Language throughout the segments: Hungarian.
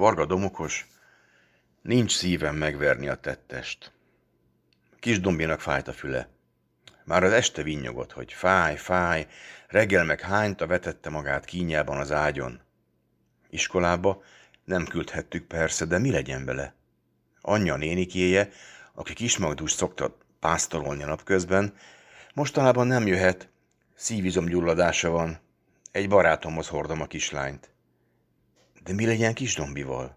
Varga domokos, nincs szívem megverni a tettest. Kis dombinak fájt a füle. Már az este vinnyogott, hogy fáj, fáj, reggel meg hányta vetette magát kínjában az ágyon. Iskolába nem küldhettük persze, de mi legyen vele? Anyja nénikéje, aki kismagdust szokta pásztololni napközben, mostanában nem jöhet, szívizomgyulladása van. Egy barátomhoz hordom a kislányt. De mi legyen kis dombival?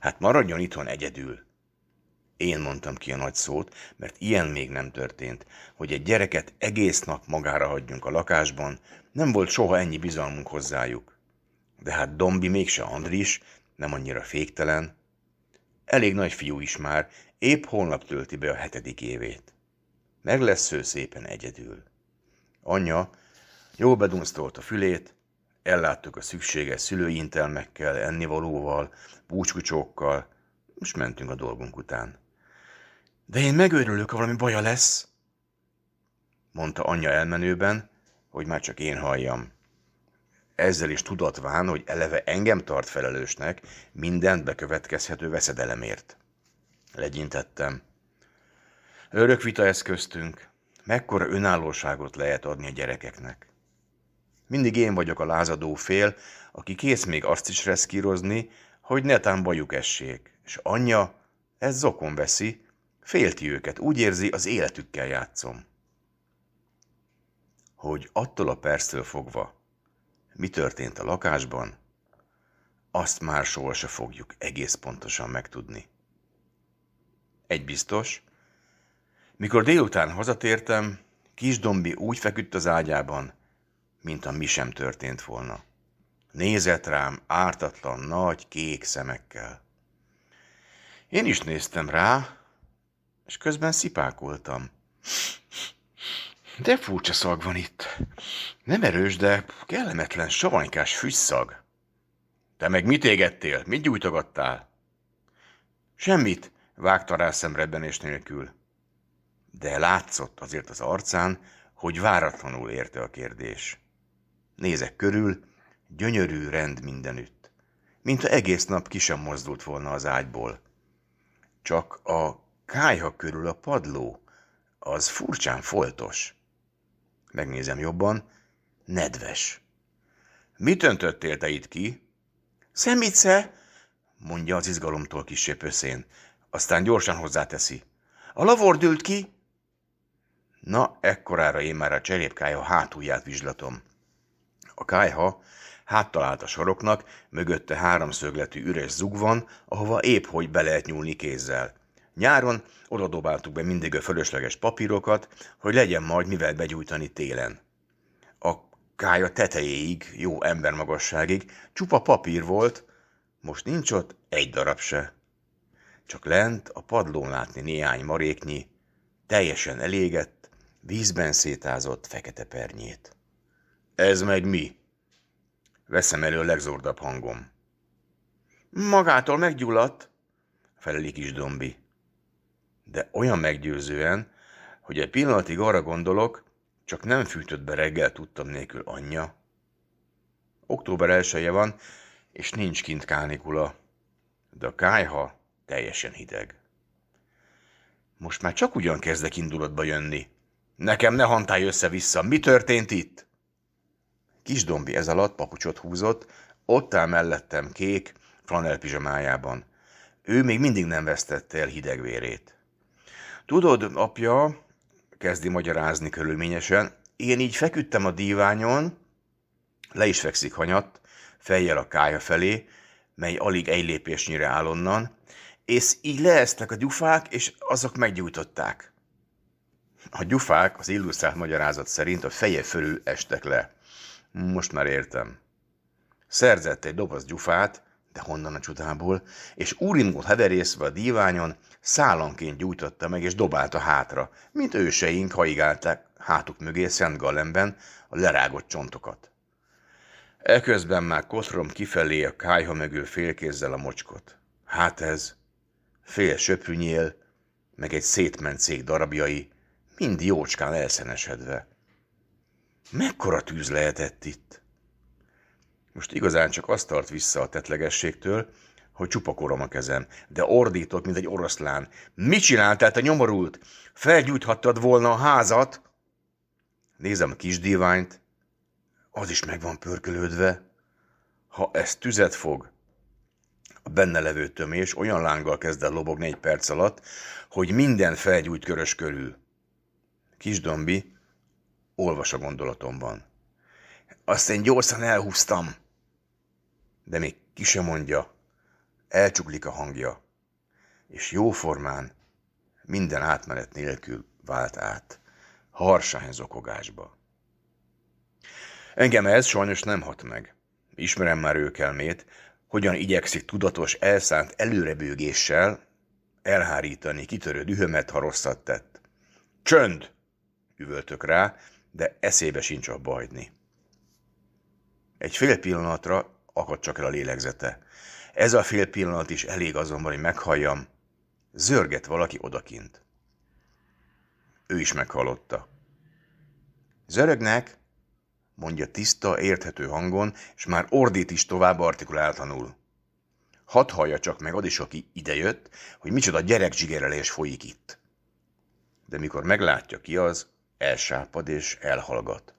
Hát maradjon itthon egyedül. Én mondtam ki a nagy szót, mert ilyen még nem történt, hogy egy gyereket egész nap magára hagyjunk a lakásban, nem volt soha ennyi bizalmunk hozzájuk. De hát Dombi mégse Andris, nem annyira féktelen. Elég nagy fiú is már, épp holnap tölti be a hetedik évét. Meg lesz ő szépen egyedül. Anya jó bedunsztolt a fülét, elláttuk a szükséges szülői intelmekkel, ennivalóval, búcsúcsókkal, most mentünk a dolgunk után. De én megőrülök, ha valami baja lesz, mondta anyja elmenőben, hogy már csak én halljam. Ezzel is tudatván, hogy eleve engem tart felelősnek mindent bekövetkezhető veszedelemért. Legyintettem. Örök vita eszköztünk. Mekkora önállóságot lehet adni a gyerekeknek? Mindig én vagyok a lázadó fél, aki kész még azt is reszkírozni, hogy netán bajuk essék. És anyja, ez zokon veszi, félti őket, úgy érzi, az életükkel játszom. Hogy attól a perctől fogva, mi történt a lakásban, azt már soha se fogjuk egész pontosan megtudni. Egy biztos, mikor délután hazatértem, kisdombi úgy feküdt az ágyában, mint a mi sem történt volna. Nézett rám ártatlan nagy kék szemekkel. Én is néztem rá, és közben szipákoltam. De furcsa szag van itt. Nem erős, de kellemetlen savanykás fűszag. Te meg mit égettél? Mit gyújtogattál? Semmit, vágta rá és nélkül. De látszott azért az arcán, hogy váratlanul érte a kérdés. Nézek körül, gyönyörű rend mindenütt. Mintha egész nap ki sem mozdult volna az ágyból. Csak a kájha körül a padló, az furcsán foltos. Megnézem jobban, nedves. Mit öntöttél te itt ki? Szemice, mondja az izgalomtól kisé pöszén, aztán gyorsan hozzáteszi. A lavor dült ki. Na, ekkorára én már a cserépkája hátulját vizslatom. A kájha háttalált a saroknak, mögötte háromszögletű üres zug van, ahova épp hogy be lehet nyúlni kézzel. Nyáron oda dobáltuk be mindig a fölösleges papírokat, hogy legyen majd mivel begyújtani télen. A kája tetejéig, jó embermagasságig csupa papír volt, most nincs ott egy darab se. Csak lent a padlón látni néhány maréknyi, teljesen elégett, vízben szétázott fekete pernyét. Ez meg mi? Veszem elő a legzordabb hangom. Magától meggyulladt, feleli kis dombi. De olyan meggyőzően, hogy egy pillanatig arra gondolok, csak nem fűtött be reggel tudtam nélkül anyja. Október elsője van, és nincs kint kánikula, de a kájha teljesen hideg. Most már csak ugyan kezdek indulatba jönni. Nekem ne hantálj össze-vissza, mi történt itt? Kisdombi ez alatt papucsot húzott, ott áll mellettem kék, flanel pizsamájában. Ő még mindig nem vesztette el hidegvérét. Tudod, apja, kezdi magyarázni körülményesen, én így feküdtem a díványon, le is fekszik hanyatt, fejjel a kája felé, mely alig egy lépésnyire áll onnan, és így leesztek a gyufák, és azok meggyújtották. A gyufák az illusztrált magyarázat szerint a feje fölül estek le. Most már értem. Szerzett egy doboz gyufát, de honnan a csudából, és úringót hederészve a díványon, szálanként gyújtotta meg és dobálta hátra, mint őseink haigálták hátuk mögé Szent Gallenben a lerágott csontokat. Eközben már kotrom kifelé a kájha mögül félkézzel a mocskot. Hát ez, fél söpűnyél, meg egy szétment cég darabjai, mind jócskán elszenesedve. Mekkora tűz lehetett itt? Most igazán csak azt tart vissza a tetlegességtől, hogy csupakorom a kezem, de ordított, mint egy oroszlán. Mit csináltál, te nyomorult? Felgyújthattad volna a házat? Nézem a kis diványt, az is meg van pörkölődve. Ha ez tüzet fog, a benne levő tömés olyan lánggal kezd el lobogni egy perc alatt, hogy minden felgyújt körös körül. Kisdombi Olvas a gondolatomban. Azt én gyorsan elhúztam. De még ki sem mondja, elcsuklik a hangja, és jóformán, minden átmenet nélkül vált át, harsány zokogásba. Engem ez sajnos nem hat meg. Ismerem már elmét, hogyan igyekszik tudatos, elszánt előrebőgéssel elhárítani kitörő dühömet, ha rosszat tett. Csönd! üvöltök rá, de eszébe sincs abba hagyni. Egy fél pillanatra akad csak el a lélegzete. Ez a fél pillanat is elég azonban, hogy meghalljam. Zörget valaki odakint. Ő is meghallotta. Zörögnek, mondja tiszta, érthető hangon, és már ordít is tovább artikuláltanul. Hadd hallja csak meg ad is, aki idejött, hogy micsoda gyerekzsigerelés folyik itt. De mikor meglátja ki az, elsápad és elhallgat.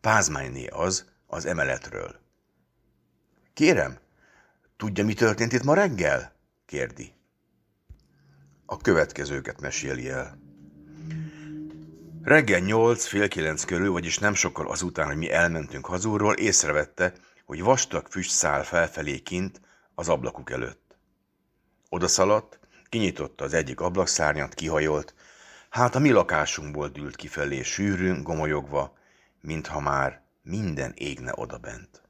Pázmányné az az emeletről. Kérem, tudja, mi történt itt ma reggel? kérdi. A következőket meséli el. Reggel nyolc, fél kilenc körül, vagyis nem sokkal azután, hogy mi elmentünk hazúról, észrevette, hogy vastag füst száll felfelé kint az ablakuk előtt. Oda szaladt, kinyitotta az egyik ablakszárnyat, kihajolt, Hát a mi lakásunkból dült kifelé sűrűn, gomolyogva, mintha már minden égne odabent.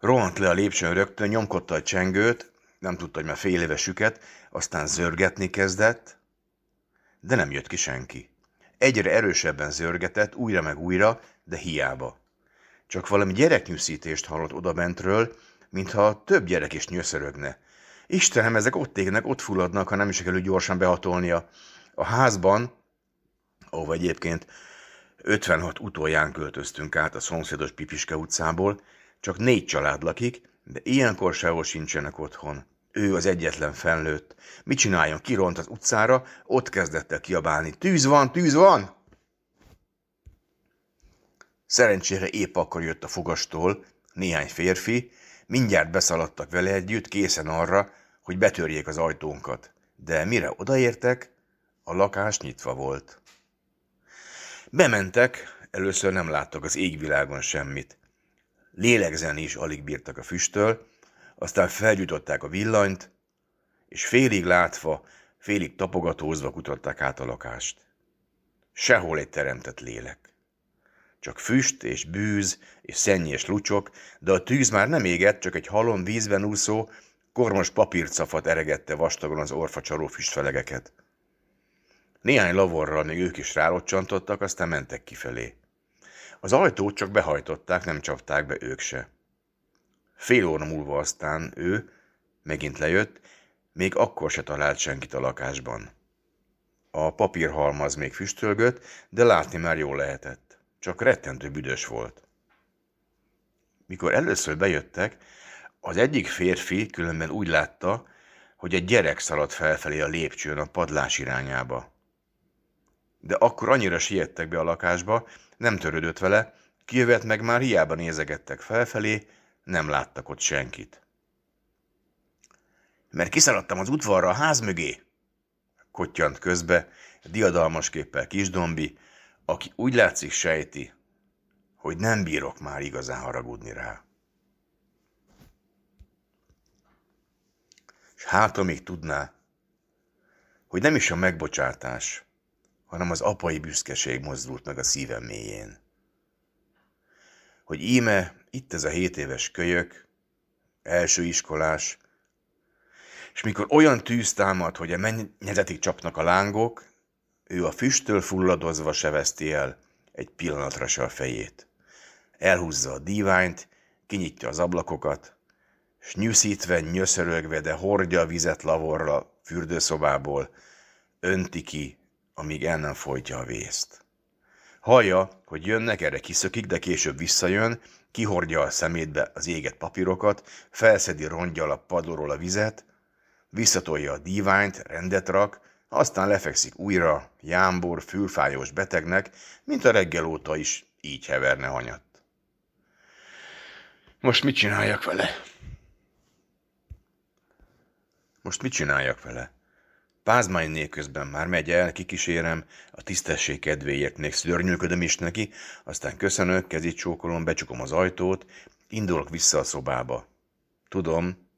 Rohant le a lépcsőn rögtön, nyomkodta a csengőt, nem tudta, hogy már fél éve süket, aztán zörgetni kezdett, de nem jött ki senki. Egyre erősebben zörgetett, újra meg újra, de hiába. Csak valami gyereknyűszítést hallott odabentről, mintha több gyerek is nyöszörögne. Istenem, ezek ott égnek, ott fulladnak, ha nem is kellő gyorsan behatolnia. A házban, ahova egyébként 56 utolján költöztünk át a szomszédos Pipiske utcából, csak négy család lakik, de ilyenkor sehol sincsenek otthon. Ő az egyetlen felnőtt. Mit csináljon? Kiront az utcára, ott kezdett el kiabálni. Tűz van, tűz van! Szerencsére épp akkor jött a fogastól néhány férfi, mindjárt beszaladtak vele együtt, készen arra, hogy betörjék az ajtónkat. De mire odaértek, a lakás nyitva volt. Bementek, először nem láttak az égvilágon semmit. Lélegzeni is alig bírtak a füsttől, aztán felgyújtották a villanyt, és félig látva, félig tapogatózva kutatták át a lakást. Sehol egy teremtett lélek. Csak füst és bűz és szennyes lucsok, de a tűz már nem égett, csak egy halom vízben úszó, kormos papírcafat eregette vastagon az orfa füstfelegeket. Néhány lavorral még ők is rálocsantottak, aztán mentek kifelé. Az ajtót csak behajtották, nem csapták be ők se. Fél óra múlva aztán ő megint lejött, még akkor se talált senkit a lakásban. A papírhalmaz még füstölgött, de látni már jól lehetett. Csak rettentő büdös volt. Mikor először bejöttek, az egyik férfi különben úgy látta, hogy egy gyerek szaladt felfelé a lépcsőn a padlás irányába de akkor annyira siettek be a lakásba, nem törődött vele, kijövet meg már hiába nézegettek felfelé, nem láttak ott senkit. Mert kiszaladtam az udvarra a ház mögé, kottyant közbe, diadalmas képpel kisdombi, aki úgy látszik sejti, hogy nem bírok már igazán haragudni rá. És hát, amíg tudná, hogy nem is a megbocsátás, hanem az apai büszkeség mozdult meg a szívem mélyén. Hogy íme, itt ez a hét éves kölyök, első iskolás, és mikor olyan tűz támad, hogy a mennyezetig csapnak a lángok, ő a füsttől fulladozva se veszti el egy pillanatra se a fejét. Elhúzza a díványt, kinyitja az ablakokat, s nyűszítve, nyöszörögve, de hordja a vizet lavorra fürdőszobából, önti ki, amíg el nem folytja a vészt. Hallja, hogy jönnek, erre kiszökik, de később visszajön, kihordja a szemétbe az éget papírokat, felszedi rongyal a padlóról a vizet, visszatolja a díványt, rendet rak, aztán lefekszik újra, jámbor, fülfájós betegnek, mint a reggel óta is így heverne hanyat. Most mit csináljak vele? Most mit csináljak vele? Pázmányné közben már megy el, kikísérem, a tisztesség kedvéért még szörnyűködöm is neki, aztán köszönök, kezit csókolom, becsukom az ajtót, indulok vissza a szobába. Tudom,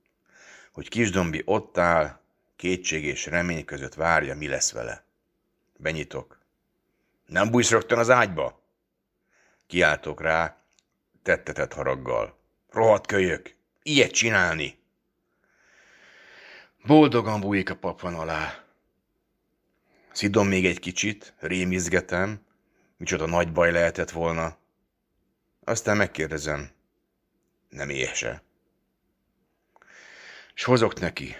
hogy kisdombi ott áll, kétség és remény között várja, mi lesz vele. Benyitok. Nem bújsz rögtön az ágyba? Kiáltok rá, tettetett haraggal. Rohadt kölyök! Ilyet csinálni! Boldogan bújik a paplan alá. Szidom még egy kicsit, rémizgetem, micsoda nagy baj lehetett volna. Aztán megkérdezem, nem éhese. S hozok neki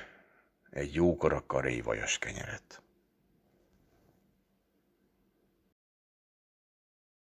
egy jókora vajas kenyeret.